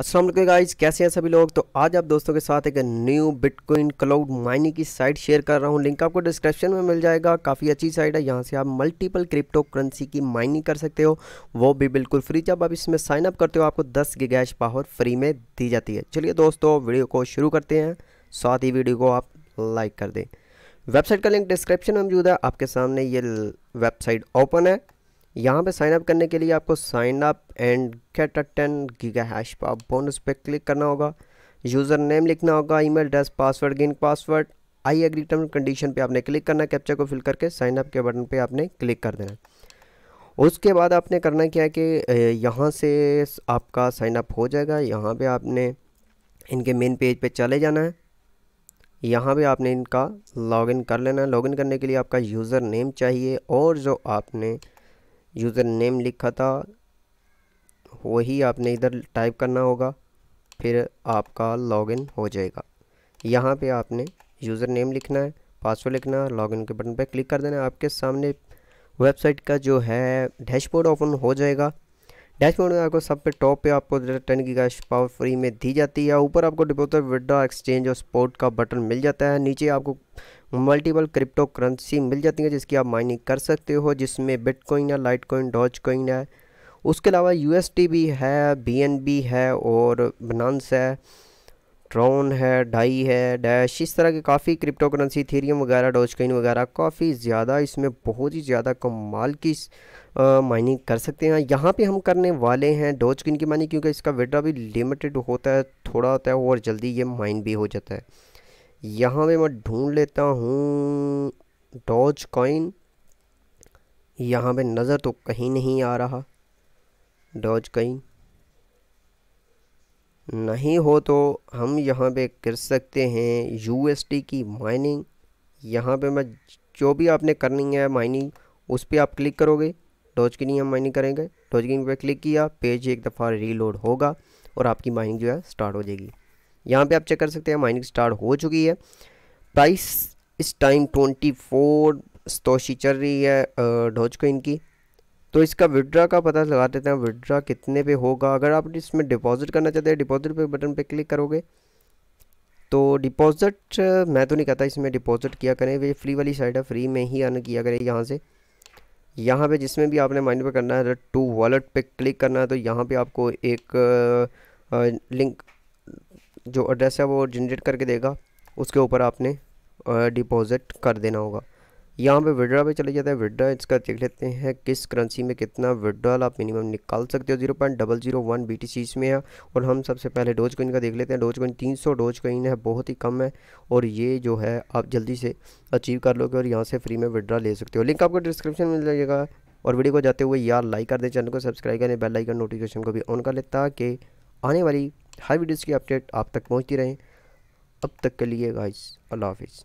Aslam guys कैसे हैं सभी लोग तो आज आप दोस्तों के साथ एक न्यू बिटकॉइन क्लाउड माइनिंग की साइट शेयर कर रहा हूं लिंक आपको डिस्क्रिप्शन में मिल जाएगा काफ़ी अच्छी साइट है यहां से आप मल्टीपल क्रिप्टो करेंसी की माइनिंग कर सकते हो वो भी बिल्कुल फ्री जब आप इसमें साइन अप करते हो आपको 10 गिगैश पावर फ्री में दी जाती है चलिए दोस्तों वीडियो को शुरू करते हैं साथ ही वीडियो को आप लाइक कर दें वेबसाइट का लिंक डिस्क्रिप्शन में मौजूद है आपके सामने ये वेबसाइट ओपन है यहाँ पे साइन अप करने के लिए आपको sign up and get a ten giga hash पर बोनस पे क्लिक करना होगा यूज़र नेम लिखना होगा ईमेल एड्रेस पासवर्ड गिन password I agree term condition पे आपने क्लिक करना कैप्चर को फिल करके साइन अप के बटन पे आपने क्लिक कर देना उसके बाद आपने करना क्या है कि यहाँ से आपका साइन अप हो जाएगा यहाँ पर आपने इनके मेन पेज पे चले जाना है यहाँ पर आपने इनका लॉगिन कर लेना है लॉगिन करने के लिए आपका यूज़र नेम चाहिए और जो आपने यूज़र नेम लिखा था वही आपने इधर टाइप करना होगा फिर आपका लॉगिन हो जाएगा यहाँ पे आपने यूज़र नेम लिखना है पासवर्ड लिखना है लॉगिन के बटन पर क्लिक कर देना है आपके सामने वेबसाइट का जो है डैशबोर्ड ओपन हो जाएगा डैशबोर्ड में आपको सब पे टॉप पे आपको टेन की कैश पावर फ्री में दी जाती है ऊपर आपको डिपोजिट विड्रा एक्सचेंज और स्पोर्ट का बटन मिल जाता है नीचे आपको मल्टीपल क्रिप्टो करेंसी मिल जाती है जिसकी आप माइनिंग कर सकते हो जिसमें बिटकॉइन है लाइट कॉइन डॉज कॉइन है उसके अलावा यू भी है बी है और बनानस है ट्रॉन है डाई है डैश इस तरह के काफ़ी क्रिप्टो करेंसी थीरियम वगैरह डोजकॉइन वगैरह काफ़ी ज़्यादा इसमें बहुत ही ज़्यादा कमाल की माइनिंग कर सकते हैं यहाँ पे हम करने वाले हैं डोजकॉइन की माइनिंग क्योंकि इसका विड्रा भी लिमिटेड होता है थोड़ा होता है और जल्दी ये माइन भी हो जाता है यहाँ पे मैं ढूंढ लेता हूँ डॉज कॉइन यहाँ पे नज़र तो कहीं नहीं आ रहा डॉज कॉइन नहीं हो तो हम यहाँ पे कर सकते हैं यूएसडी की माइनिंग यहाँ पे मैं जो भी आपने करनी है माइनिंग उस पर आप क्लिक करोगे डॉज की हम माइनिंग करेंगे डॉज की पे क्लिक किया पेज एक दफ़ा रीलोड होगा और आपकी माइनिंग जो है स्टार्ट हो जाएगी यहाँ पे आप चेक कर सकते हैं माइनिंग स्टार्ट हो चुकी है प्राइस इस टाइम ट्वेंटी फोर स्तोशी चल रही है डोज को इनकी तो इसका विड्रा का पता लगा देते हैं विड्रा कितने पे होगा अगर आप इसमें डिपॉजिट करना चाहते हैं डिपॉजिट पे बटन पे क्लिक करोगे तो डिपॉजिट मैं तो नहीं कहता इसमें डिपॉजिट किया करें वे फ्री वाली साइड है फ्री में ही अर्न किया करें यहाँ से यहाँ पे जिसमें भी आपने माइंड पर करना है टू वॉलेट पे क्लिक करना है तो यहाँ पे आपको एक लिंक जो एड्रेस है वो जनरेट करके देगा उसके ऊपर आपने डिपॉज़िट कर देना होगा यहाँ पे विड्रा पे चले जाते हैं विड्रा इसका देख लेते हैं किस करेंसी में कितना विड्रॉल आप मिनिमम निकाल सकते हो zero point double zero one B में है और हम सबसे पहले डोज कोइन का देख लेते हैं डोज कोइन तीन सौ डोज कोइन है बहुत ही कम है और ये जो है आप जल्दी से अचीव कर लोगे और यहाँ से फ्री में विड्रा ले सकते हो लिंक आपको डिस्क्रिप्शन में मिल जाएगा और वीडियो को जाते हुए यार लाइक कर दें चैनल को सब्सक्राइब करें बेल और नोटिफिकेशन को भी ऑन कर लेता कि आने वाली हर वीडियोज़ की अपडेट आप तक पहुँचती रहें अब तक के लिए गाइस अल्लाह हाफिज़